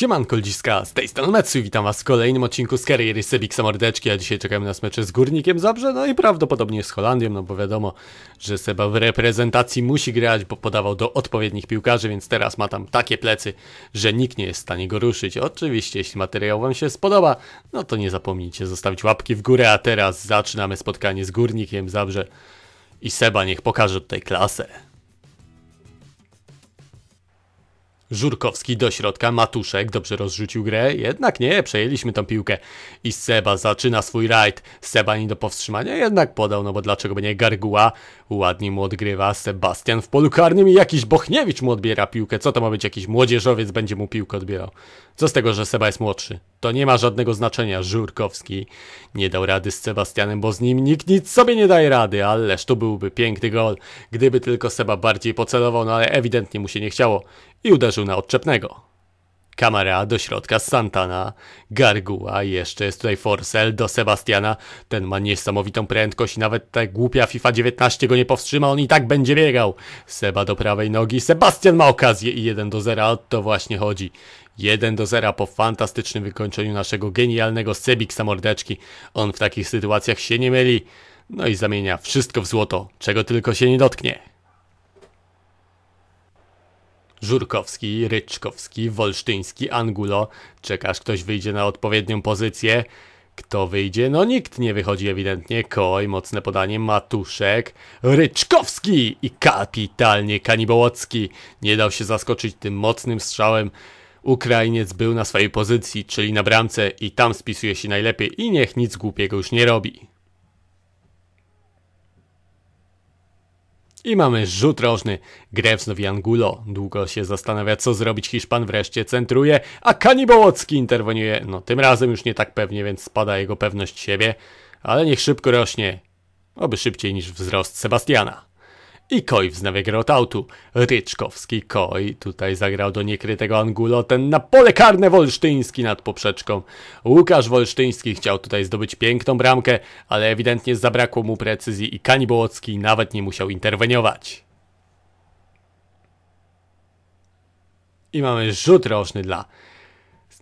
Siemanko ludziska, z tej strony Metsu witam was w kolejnym odcinku z kariery Sebik Mordeczki, a dzisiaj czekają nas mecze z Górnikiem Zabrze, no i prawdopodobnie z Holandią, no bo wiadomo, że Seba w reprezentacji musi grać, bo podawał do odpowiednich piłkarzy, więc teraz ma tam takie plecy, że nikt nie jest w stanie go ruszyć. Oczywiście, jeśli materiał wam się spodoba, no to nie zapomnijcie zostawić łapki w górę, a teraz zaczynamy spotkanie z Górnikiem Zabrze i Seba niech pokaże tutaj klasę. Żurkowski do środka, Matuszek dobrze rozrzucił grę, jednak nie, przejęliśmy tą piłkę. I Seba zaczyna swój rajd, Seba nie do powstrzymania, jednak podał, no bo dlaczego by nie, Garguła ładnie mu odgrywa, Sebastian w polu karnym i jakiś Bochniewicz mu odbiera piłkę, co to ma być, jakiś młodzieżowiec będzie mu piłkę odbierał. Co z tego, że Seba jest młodszy? to nie ma żadnego znaczenia. Żurkowski nie dał rady z Sebastianem, bo z nim nikt nic sobie nie daje rady, ależ to byłby piękny gol, gdyby tylko Seba bardziej pocelował, no ale ewidentnie mu się nie chciało i uderzył na odczepnego. Kamera do środka Santana, Garguła, jeszcze jest tutaj Forcel do Sebastiana. Ten ma niesamowitą prędkość i nawet ta głupia FIFA 19 go nie powstrzyma, on i tak będzie biegał. Seba do prawej nogi, Sebastian ma okazję i 1 do 0, o to właśnie chodzi. 1 do 0 po fantastycznym wykończeniu naszego genialnego Sebiksa mordeczki. On w takich sytuacjach się nie myli. No i zamienia wszystko w złoto, czego tylko się nie dotknie. Żurkowski, Ryczkowski, Wolsztyński, Angulo. Czekasz, ktoś wyjdzie na odpowiednią pozycję. Kto wyjdzie? No nikt nie wychodzi ewidentnie. Koj, mocne podanie, Matuszek, Ryczkowski i kapitalnie Kanibołocki. Nie dał się zaskoczyć tym mocnym strzałem. Ukrainiec był na swojej pozycji, czyli na bramce i tam spisuje się najlepiej i niech nic głupiego już nie robi. I mamy rzut rożny. Grę znowu Angulo. Długo się zastanawia, co zrobić. Hiszpan wreszcie centruje, a Kanibołocki interweniuje. No, tym razem już nie tak pewnie, więc spada jego pewność siebie. Ale niech szybko rośnie. Oby szybciej niż wzrost Sebastiana i Koi wznawia grę od autu. Ryczkowski Koi tutaj zagrał do niekrytego Angulo ten na pole karne Wolsztyński nad poprzeczką. Łukasz Wolsztyński chciał tutaj zdobyć piękną bramkę, ale ewidentnie zabrakło mu precyzji i Kanibołocki nawet nie musiał interweniować. I mamy rzut roczny dla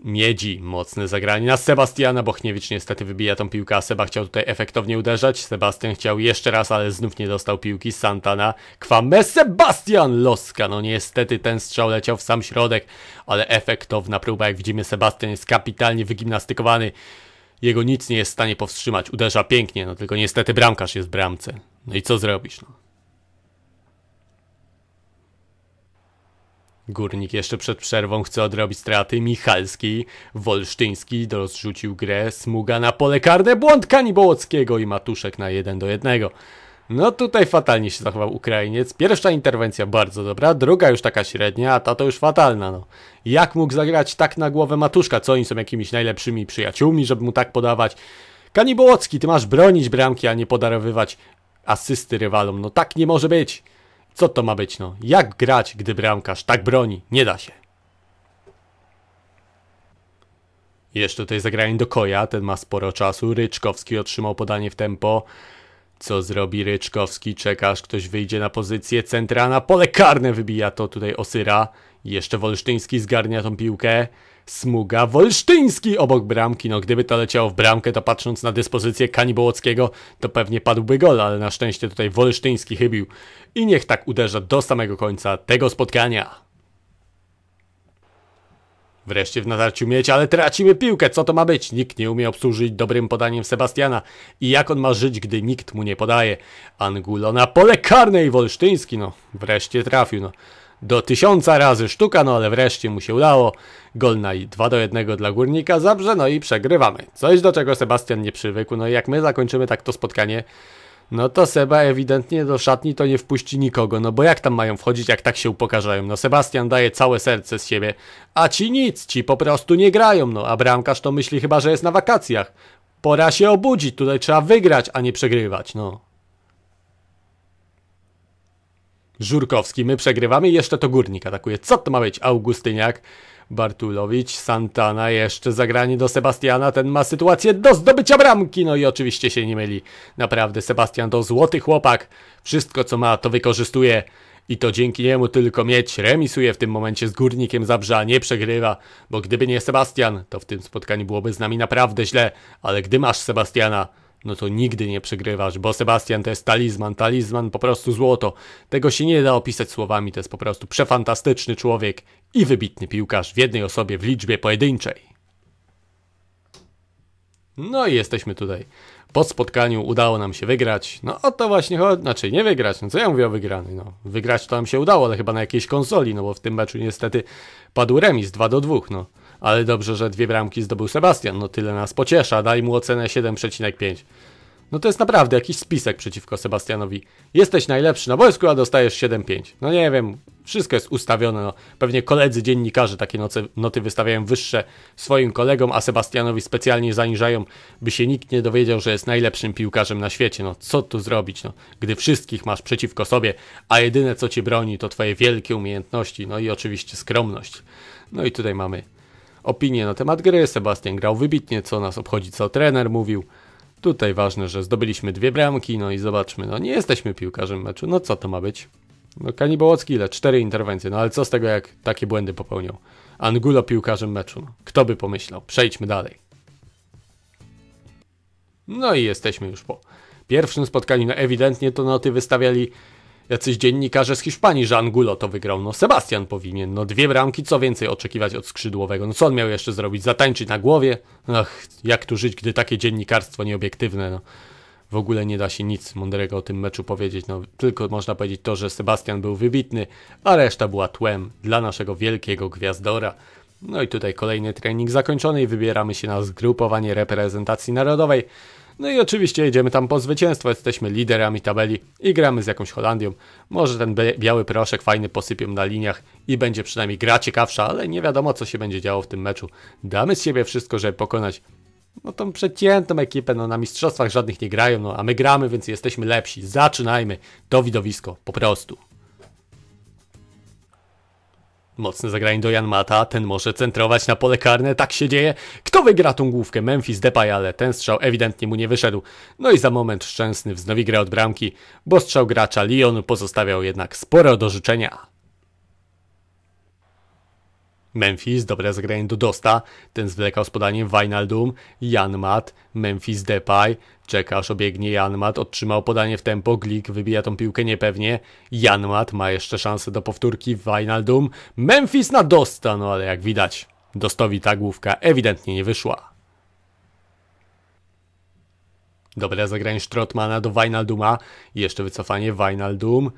miedzi mocne zagranie na Sebastiana. Bochniewicz niestety wybija tą piłkę, a Seba chciał tutaj efektownie uderzać. Sebastian chciał jeszcze raz, ale znów nie dostał piłki. Santana, Kwame, Sebastian, Loska. No niestety ten strzał leciał w sam środek, ale efektowna próba. Jak widzimy, Sebastian jest kapitalnie wygimnastykowany. Jego nic nie jest w stanie powstrzymać. Uderza pięknie, no tylko niestety bramkarz jest w bramce. No i co zrobisz? No? Górnik jeszcze przed przerwą chce odrobić straty. Michalski, Wolsztyński rozrzucił grę. Smuga na pole karne, błąd Kanibołockiego i Matuszek na 1 do 1. No tutaj fatalnie się zachował Ukrainiec. Pierwsza interwencja bardzo dobra, druga już taka średnia, a ta to już fatalna. No. Jak mógł zagrać tak na głowę Matuszka? Co oni są jakimiś najlepszymi przyjaciółmi, żeby mu tak podawać? Kanibołocki, ty masz bronić bramki, a nie podarowywać asysty rywalom. No tak nie może być. Co to ma być, no? Jak grać, gdy bramkarz tak broni? Nie da się. Jeszcze tutaj zagranie do Koja, ten ma sporo czasu. Ryczkowski otrzymał podanie w tempo. Co zrobi Ryczkowski? Czeka aż ktoś wyjdzie na pozycję centra na pole karne. Wybija to tutaj Osyra. Jeszcze Wolsztyński zgarnia tą piłkę. Smuga Wolsztyński obok bramki. No gdyby to leciało w bramkę, to patrząc na dyspozycję Kanibołockiego, to pewnie padłby gol, ale na szczęście tutaj Wolsztyński chybił. I niech tak uderza do samego końca tego spotkania. Wreszcie w natarciu mieć, ale tracimy piłkę. Co to ma być? Nikt nie umie obsłużyć dobrym podaniem Sebastiana. I jak on ma żyć, gdy nikt mu nie podaje? Angulo na pole karne i Wolsztyński, no. Wreszcie trafił, no. Do tysiąca razy sztuka, no ale wreszcie mu się udało. Gol na 2 do 1 dla Górnika, zabrze, no i przegrywamy. Coś do czego Sebastian nie przywykł, no i jak my zakończymy tak to spotkanie, no to Seba ewidentnie do szatni to nie wpuści nikogo, no bo jak tam mają wchodzić, jak tak się upokarzają? No Sebastian daje całe serce z siebie, a ci nic, ci po prostu nie grają, no a bramkarz to myśli chyba, że jest na wakacjach. Pora się obudzić, tutaj trzeba wygrać, a nie przegrywać, no. Żurkowski, my przegrywamy i jeszcze to górnik atakuje. Co to ma być, Augustyniak? Bartulowicz, Santana jeszcze zagranie do Sebastiana, ten ma sytuację do zdobycia bramki, no i oczywiście się nie myli. Naprawdę, Sebastian to złoty chłopak, wszystko co ma to wykorzystuje. I to dzięki niemu tylko mieć remisuje w tym momencie z górnikiem Zabrza, nie przegrywa, bo gdyby nie Sebastian, to w tym spotkaniu byłoby z nami naprawdę źle, ale gdy masz Sebastiana, no to nigdy nie przegrywasz, bo Sebastian to jest talizman, talizman po prostu złoto. Tego się nie da opisać słowami, to jest po prostu przefantastyczny człowiek i wybitny piłkarz w jednej osobie w liczbie pojedynczej. No i jesteśmy tutaj. Po spotkaniu udało nam się wygrać. No o to właśnie chodzi, znaczy nie wygrać, no co ja mówię o wygranej, no. Wygrać to nam się udało, ale chyba na jakiejś konsoli, no bo w tym meczu niestety padł remis 2 do 2, no ale dobrze, że dwie bramki zdobył Sebastian, no tyle nas pociesza, daj mu ocenę 7,5. No to jest naprawdę jakiś spisek przeciwko Sebastianowi. Jesteś najlepszy na boisku, a dostajesz 7,5. No nie wiem, wszystko jest ustawione, no. Pewnie koledzy dziennikarze takie noce, noty wystawiają wyższe swoim kolegom, a Sebastianowi specjalnie zaniżają, by się nikt nie dowiedział, że jest najlepszym piłkarzem na świecie. No co tu zrobić, no, gdy wszystkich masz przeciwko sobie, a jedyne co ci broni to twoje wielkie umiejętności, no i oczywiście skromność. No i tutaj mamy opinie na temat gry. Sebastian grał wybitnie, co nas obchodzi, co trener mówił. Tutaj ważne, że zdobyliśmy dwie bramki, no i zobaczmy, no nie jesteśmy piłkarzem meczu, no co to ma być? No Kanibołocki ile? Cztery interwencje, no ale co z tego, jak takie błędy popełnił? Angulo piłkarzem meczu, no. kto by pomyślał? Przejdźmy dalej. No i jesteśmy już po pierwszym spotkaniu, no ewidentnie to noty wystawiali jacyś dziennikarze z Hiszpanii, że Angulo to wygrał. No Sebastian powinien, no dwie bramki, co więcej oczekiwać od skrzydłowego. No co on miał jeszcze zrobić? Zatańczyć na głowie? Ach, jak tu żyć, gdy takie dziennikarstwo nieobiektywne, no. W ogóle nie da się nic mądrego o tym meczu powiedzieć, no tylko można powiedzieć to, że Sebastian był wybitny, a reszta była tłem dla naszego wielkiego gwiazdora. No i tutaj kolejny trening zakończony i wybieramy się na zgrupowanie reprezentacji narodowej. No i oczywiście jedziemy tam po zwycięstwo, jesteśmy liderami tabeli i gramy z jakąś Holandią. Może ten biały proszek fajny posypią na liniach i będzie przynajmniej gra ciekawsza, ale nie wiadomo co się będzie działo w tym meczu. Damy z siebie wszystko, żeby pokonać no tą przeciętną ekipę, no na mistrzostwach żadnych nie grają, no a my gramy, więc jesteśmy lepsi. Zaczynajmy to widowisko, po prostu. Mocne zagranie do Jan Mata, ten może centrować na pole karne, tak się dzieje. Kto wygra tą główkę? Memphis Depay, ale ten strzał ewidentnie mu nie wyszedł. No i za moment szczęsny wznowi grę od bramki, bo strzał gracza Lyon pozostawiał jednak sporo do życzenia. Memphis, dobre zagranie do Dosta, ten zwlekał z podaniem Wijnaldum, Janmat, Memphis Depay, czeka aż obiegnie Janmat, otrzymał podanie w tempo, Glik wybija tą piłkę niepewnie, Janmat ma jeszcze szansę do powtórki, Wijnaldum, Memphis na Dosta, no ale jak widać, Dostowi ta główka ewidentnie nie wyszła. Dobre zagranie Strotmana do Wijnalduma, jeszcze wycofanie Wijnaldum,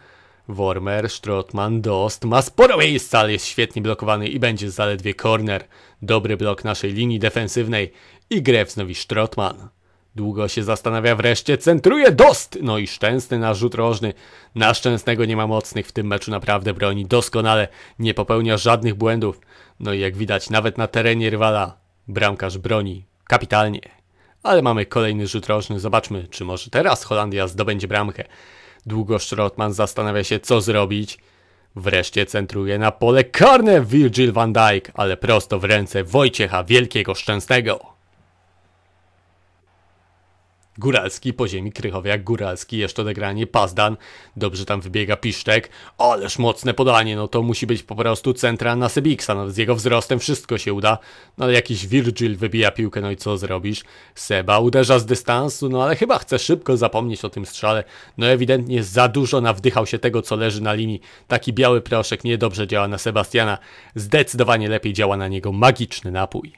Wormer, Strotman, Dost ma sporo miejsca, ale jest świetnie blokowany i będzie zaledwie corner. Dobry blok naszej linii defensywnej i grę wznowi Strotman. Długo się zastanawia, wreszcie centruje Dost! No i szczęsny nasz rzut rożny. Na szczęsnego nie ma mocnych w tym meczu, naprawdę broni doskonale, nie popełnia żadnych błędów. No i jak widać, nawet na terenie rywala bramkarz broni kapitalnie. Ale mamy kolejny rzut rożny, zobaczmy, czy może teraz Holandia zdobędzie bramkę. Długo Strotman zastanawia się, co zrobić. Wreszcie centruje na pole karne Virgil van Dijk, ale prosto w ręce Wojciecha Wielkiego Szczęsnego. Góralski po ziemi Krychowiak, Góralski, jeszcze odegranie, Pazdan, dobrze tam wybiega Piszczek, ależ mocne podanie, no to musi być po prostu centra na Sebiksa, no z jego wzrostem wszystko się uda, no ale jakiś Virgil wybija piłkę, no i co zrobisz? Seba uderza z dystansu, no ale chyba chce szybko zapomnieć o tym strzale, no ewidentnie za dużo nawdychał się tego, co leży na linii, taki biały proszek niedobrze działa na Sebastiana, zdecydowanie lepiej działa na niego magiczny napój.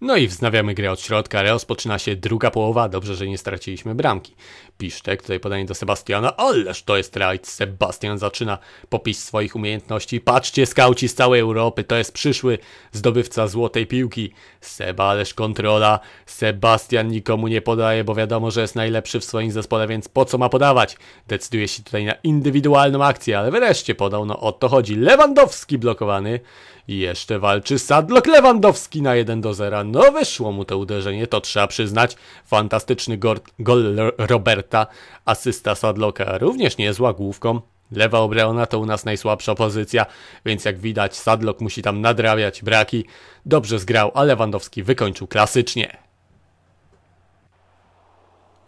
No i wznawiamy grę od środka, rozpoczyna się druga połowa, dobrze, że nie straciliśmy bramki. Piszczek, tutaj podanie do Sebastiana, ależ to jest rajd, Sebastian zaczyna popis swoich umiejętności. Patrzcie, skauci z całej Europy, to jest przyszły zdobywca złotej piłki. Seba, ależ kontrola, Sebastian nikomu nie podaje, bo wiadomo, że jest najlepszy w swoim zespole, więc po co ma podawać? Decyduje się tutaj na indywidualną akcję, ale wreszcie podał, no o to chodzi. Lewandowski blokowany, jeszcze walczy Sadlok Lewandowski na 1 do 0 no wyszło mu to uderzenie, to trzeba przyznać. Fantastyczny gol, gol Roberta, asysta Sadloka, również niezła główką. Lewa obrona to u nas najsłabsza pozycja, więc jak widać Sadlok musi tam nadrabiać braki. Dobrze zgrał, a Lewandowski wykończył klasycznie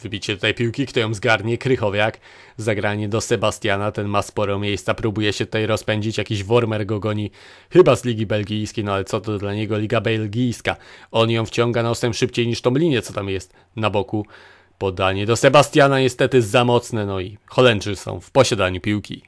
wybicie tutaj piłki, kto ją zgarnie, Krychowiak, zagranie do Sebastiana, ten ma sporo miejsca, próbuje się tutaj rozpędzić, jakiś Wormer go goni, chyba z Ligi Belgijskiej, no ale co to dla niego Liga Belgijska, on ją wciąga nosem szybciej niż tą linię, co tam jest na boku, podanie do Sebastiana niestety za mocne, no i Holendrzy są w posiadaniu piłki.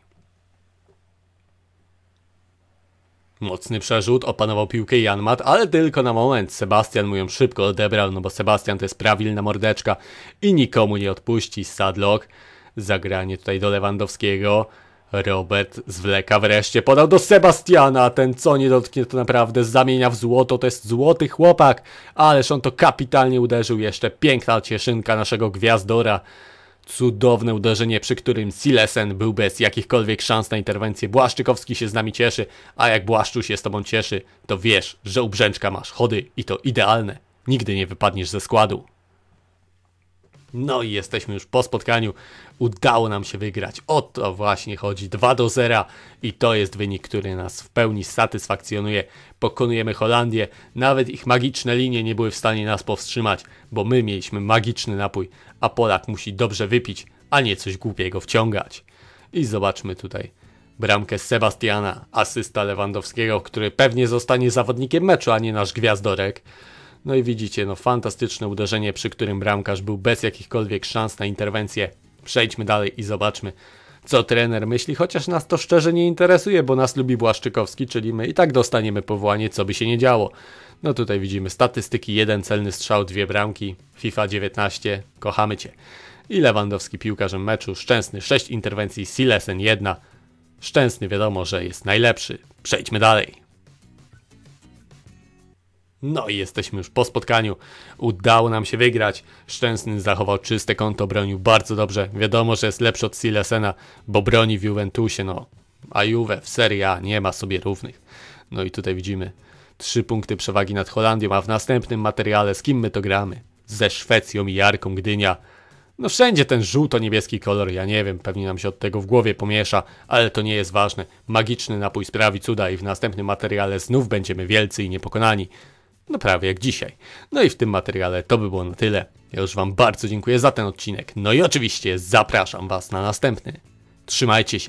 Mocny przerzut, opanował piłkę Janmat, ale tylko na moment. Sebastian mu ją szybko odebrał, no bo Sebastian to jest prawilna mordeczka i nikomu nie odpuści. Sadlock, zagranie tutaj do Lewandowskiego. Robert zwleka wreszcie, podał do Sebastiana, a ten co nie dotknie to naprawdę zamienia w złoto, to jest złoty chłopak, ależ on to kapitalnie uderzył jeszcze, piękna cieszynka naszego gwiazdora. Cudowne uderzenie, przy którym Silesen był bez jakichkolwiek szans na interwencję. Błaszczykowski się z nami cieszy, a jak Błaszczu się z tobą cieszy, to wiesz, że u Brzęczka masz chody i to idealne. Nigdy nie wypadniesz ze składu. No i jesteśmy już po spotkaniu. Udało nam się wygrać. O to właśnie chodzi. 2 do 0 i to jest wynik, który nas w pełni satysfakcjonuje. Pokonujemy Holandię. Nawet ich magiczne linie nie były w stanie nas powstrzymać, bo my mieliśmy magiczny napój, a Polak musi dobrze wypić, a nie coś głupiego wciągać. I zobaczmy tutaj bramkę Sebastiana, asysta Lewandowskiego, który pewnie zostanie zawodnikiem meczu, a nie nasz gwiazdorek. No i widzicie, no fantastyczne uderzenie, przy którym bramkarz był bez jakichkolwiek szans na interwencję. Przejdźmy dalej i zobaczmy, co trener myśli, chociaż nas to szczerze nie interesuje, bo nas lubi Błaszczykowski, czyli my i tak dostaniemy powołanie, co by się nie działo. No tutaj widzimy statystyki, jeden celny strzał, dwie bramki, FIFA 19, kochamy Cię. I Lewandowski piłkarzem meczu, Szczęsny sześć interwencji, Silesen 1. Szczęsny wiadomo, że jest najlepszy. Przejdźmy dalej. No i jesteśmy już po spotkaniu. Udało nam się wygrać. Szczęsny zachował czyste konto, bronił bardzo dobrze. Wiadomo, że jest lepszy od Silesena, bo broni w Juventusie, no. A Juve w Serie A nie ma sobie równych. No i tutaj widzimy trzy punkty przewagi nad Holandią, a w następnym materiale z kim my to gramy? Ze Szwecją i Jarką Gdynia. No wszędzie ten żółto-niebieski kolor, ja nie wiem, pewnie nam się od tego w głowie pomiesza, ale to nie jest ważne. Magiczny napój sprawi cuda i w następnym materiale znów będziemy wielcy i niepokonani. No prawie jak dzisiaj. No i w tym materiale to by było na tyle. Ja już Wam bardzo dziękuję za ten odcinek. No i oczywiście zapraszam Was na następny. Trzymajcie się.